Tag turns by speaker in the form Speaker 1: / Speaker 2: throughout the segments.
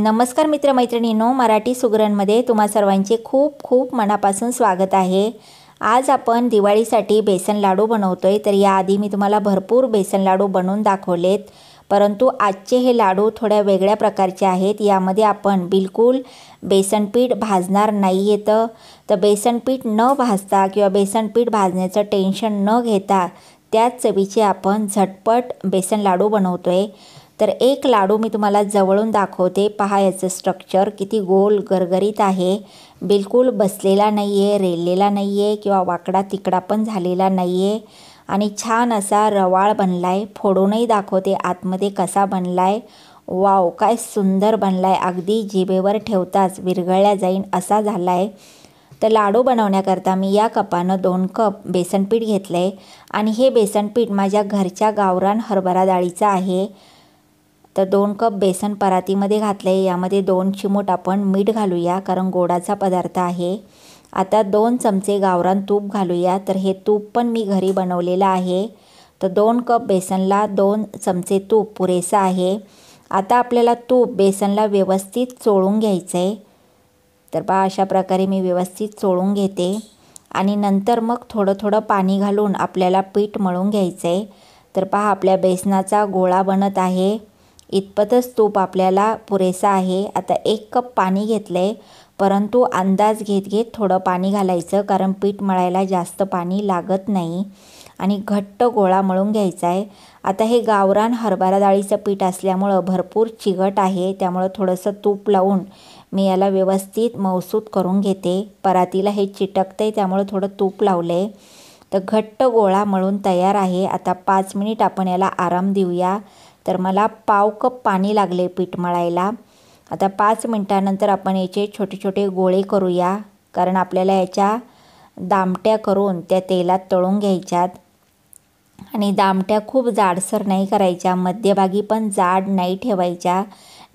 Speaker 1: नमस्कार मित्रमैत्रिणीनो मराठी सुगरणमध्ये तुम्हा सर्वांचे खूप खूप मनापासून स्वागत आहे आज आपण दिवाळीसाठी बेसन लाडू बनवतो आहे तर याआधी मी तुम्हाला भरपूर बेसन लाडू बनवून दाखवलेत परंतु आजचे हे लाडू थोड्या वेगळ्या प्रकारचे आहेत यामध्ये आपण बिलकुल बेसनपीठ भाजणार नाही येतं तर बेसनपीठ न भाजता किंवा बेसनपीठ भाजण्याचं टेन्शन न घेता त्याच चवीचे आपण झटपट बेसन लाडू बनवतो आहे तर एक लाडू मी तुम्हाला जवळून दाखवते पहा याचं स्ट्रक्चर किती गोल गरगरीत आहे बिलकुल बसलेला नाही आहे रेललेला नाही आहे किंवा वाकडा तिकडा पण झालेला नाही आहे आणि छान असा रवाळ बनला आहे फोडूनही दाखवते आतमध्ये कसा बनला आहे वाव काय सुंदर बनला आहे अगदी जिबेवर ठेवताच विरघळल्या जाईन असा झाला आहे तर लाडू बनवण्याकरता मी या कपानं दोन कप बेसनपीठ घेतलं आहे आणि हे बेसनपीठ माझ्या घरच्या गावरान हरभरा डाळीचं आहे तर दोन कप बेसन परातीमध्ये घातलं आहे यामध्ये दोन चिमूट आपण मीठ घालूया कारण गोडाचा पदार्थ आहे आता दोन चमचे गावरान तूप घालूया तर हे तूप पण मी घरी बनवलेलं आहे तर दोन कप बेसनला दोन चमचे तूप पुरेसं आहे आता आपल्याला तूप बेसनला व्यवस्थित चोळून घ्यायचं आहे तर बा अशा प्रकारे मी व्यवस्थित चोळून घेते आणि नंतर मग थोडं थोडं पाणी घालून आपल्याला पीठ मळून घ्यायचं आहे तर पहा आपल्या बेसनाचा गोळा बनत आहे इतपतच तूप आपल्याला पुरेसा आहे आता एक कप पाणी घेतलं आहे परंतु अंदाज घेत घेत थोडं पाणी घालायचं कारण पीठ मळायला जास्त पाणी लागत नाही आणि घट्ट गोळा मळून घ्यायचा आहे आता हे गावरान हरभरा डाळीचं पीठ असल्यामुळं भरपूर चिघट आहे त्यामुळं थोडंसं तूप लावून मी याला व्यवस्थित मौसूद करून घेते परातीला हे चिटकतं आहे त्यामुळं थोडं तूप लावलं आहे तर घट्ट गोळा मळून तयार आहे आता पाच मिनिट आपण याला आराम देऊया तर मला पाव कप पाणी लागले पीठ मळायला आता पाच मिनटानंतर आपण याचे छोटे छोटे गोळे करूया कारण आपल्याला याच्या दामट्या करून त्या तेलात तळून घ्यायच्यात आणि दामट्या खूप जाडसर नाही करायच्या मध्यभागी पण जाड नाही ठेवायच्या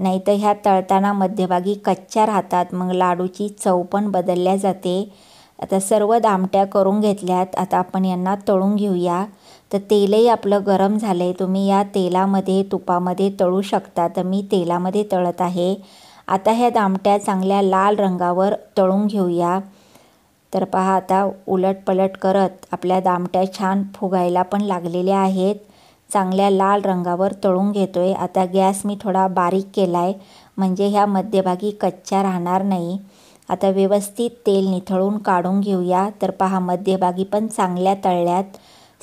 Speaker 1: नाही तर ह्या तळताना मध्यभागी कच्च्या राहतात मग लाडूची चव पण बदलल्या जाते आता सर्व दामट्या करून घेतल्यात आता आपण यांना तळून घेऊया तर तेलही आपलं गरम झालं आहे तुम्ही या तेलामध्ये तुपामध्ये तळू शकता तर मी तेलामध्ये तळत आहे आता ह्या दामट्या चांगल्या लाल रंगावर तळून घेऊया तर पहा आता उलटपलट करत आपल्या दामट्या छान फुगायला पण लागलेल्या आहेत चांगल्या लाल रंगावर तळून घेतो आहे आता गॅस मी थोडा बारीक केला आहे म्हणजे ह्या मध्यभागी कच्च्या राहणार नाही आता व्यवस्थित तेल निथळून काढून घेऊया तर पहा मध्यभागी पण चांगल्या तळल्यात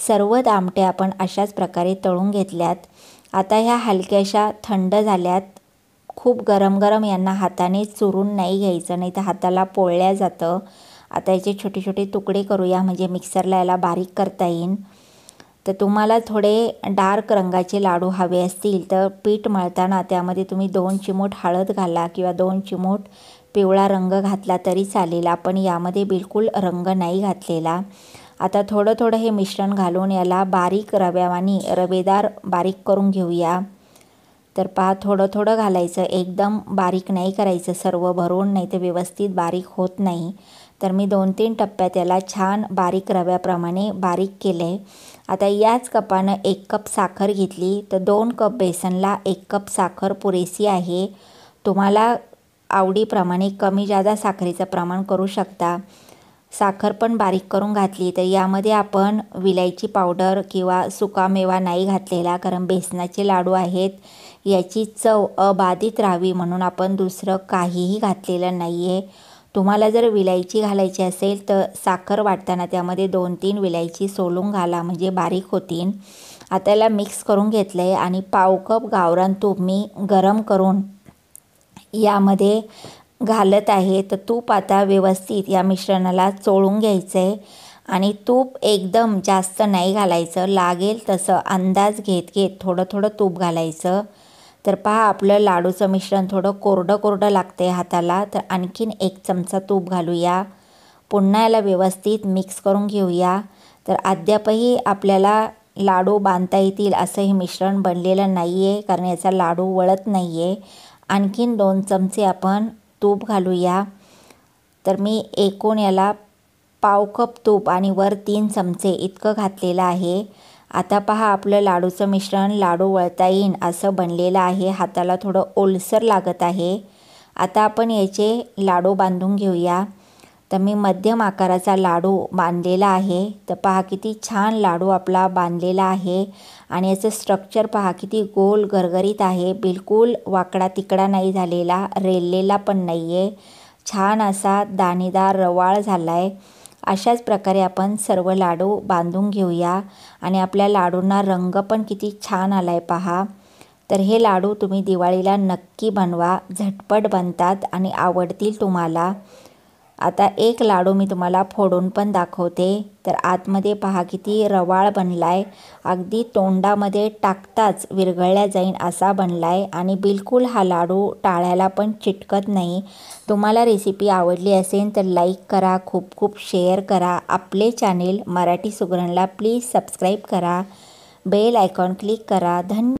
Speaker 1: सर्व आमटे आपण अशाच प्रकारे तळून घेतल्यात आता ह्या हलक्याशा थंड झाल्यात खूप गरम गरम यांना हाताने चुरून नाही घ्यायचं नाही तर हाताला पोळल्या जातं आता याचे छोटे छोटे तुकडे करूया म्हणजे मिक्सरला याला बारीक करता येईन तर तुम्हाला थोडे डार्क रंगाचे लाडू हवे असतील तर पीठ मळताना त्यामध्ये तुम्ही दोन चिमूट हळद घाला किंवा दोन चिमूट पिवळा रंग घातला तरी चालेल आपण यामध्ये बिलकुल रंग नाही घातलेला आता थोडं थोडं हे मिश्रण घालून याला बारीक रव्यावानी रवेदार बारीक करून घेऊया तर पहा थोडं थोडं घालायचं एकदम बारीक नाही करायचं सर्व भरून नाही तर व्यवस्थित बारीक होत नाही तर मी दोन तीन टप्प्यात याला छान बारीक रव्याप्रमाणे बारीक केलं आहे आता याच कपानं एक कप साखर घेतली तर दोन कप बेसनला एक कप साखर पुरेसी आहे तुम्हाला आवडीप्रमाणे कमी जादा साखरेचं प्रमाण करू शकता साखर पण बारीक करून घातली तर यामध्ये आपण विलायची पावडर किंवा सुकामेवा नाही घातलेला कारण बेसनाचे लाडू आहेत याची चव अबाधित राहावी म्हणून आपण दुसरं काहीही घातलेलं नाही आहे तुम्हाला जर विलायची घालायची असेल तर साखर वाटताना त्यामध्ये दोन तीन विलायची सोलून घाला म्हणजे बारीक होतीन आता याला मिक्स करून घेतलं आहे आणि पाव कप गावरान तूप मी गरम करून यामध्ये घालत आहे तर तूप आता व्यवस्थित या मिश्रणाला चोळून घ्यायचं आहे आणि तूप एकदम जास्त नाही घालायचं लागेल तसं अंदाज घेत घेत थोडं थोडं तूप घालायचं तर पहा आपलं लाडूचं मिश्रण थोडं कोरडं कोरडं लागतं आहे हाताला तर आणखीन एक चमचा तूप घालूया पुन्हा याला व्यवस्थित मिक्स करून घेऊया तर अद्यापही आपल्याला लाडू बांधता येतील असं हे मिश्रण बनलेलं नाही आहे कारण याचा लाडू वळत नाही आहे आणखीन दोन चमचे आपण तूप घालूया तर मी एकूण याला पाव कप तूप आणि वर तीन चमचे इतकं घातलेलं आहे आता पहा आपलं लाडूचं मिश्रण लाडू वळता येईन असं बनलेलं आहे हाताला थोडं ओलसर लागत आहे आता आपण याचे लाडू बांधून घेऊया तर मी मध्यम आकाराचा लाडू बांधलेला आहे तर पहा किती छान लाडू आपला बांधलेला आहे आणि याचं स्ट्रक्चर पहा किती गोल गरगरीत आहे बिलकुल वाकडा तिकडा नाही झालेला रेललेला पण नाही आहे छान असा दाणेदार रवाळ झाला आहे अशाच प्रकारे आपण सर्व लाडू बांधून घेऊया आणि आपल्या लाडूंना रंग पण किती छान आला आहे पहा तर हे लाडू तुम्ही दिवाळीला नक्की बनवा झटपट बनतात आणि आवडतील तुम्हाला आता एक लाडू मी तुम्हाला फोडून पण दाखवते तर आतमध्ये पहा किती रवाळ बनलाय अगदी तोंडामध्ये टाकताच विरघळल्या जाईन असा बनलाय आणि बिलकुल हा लाडू टाळ्याला पण चिटकत नाही तुम्हाला रेसिपी आवडली असेल तर लाईक करा खूप खूप शेअर करा आपले चॅनेल मराठी सुगरणला प्लीज सबस्क्राईब करा बेल आयकॉन क्लिक करा धन्य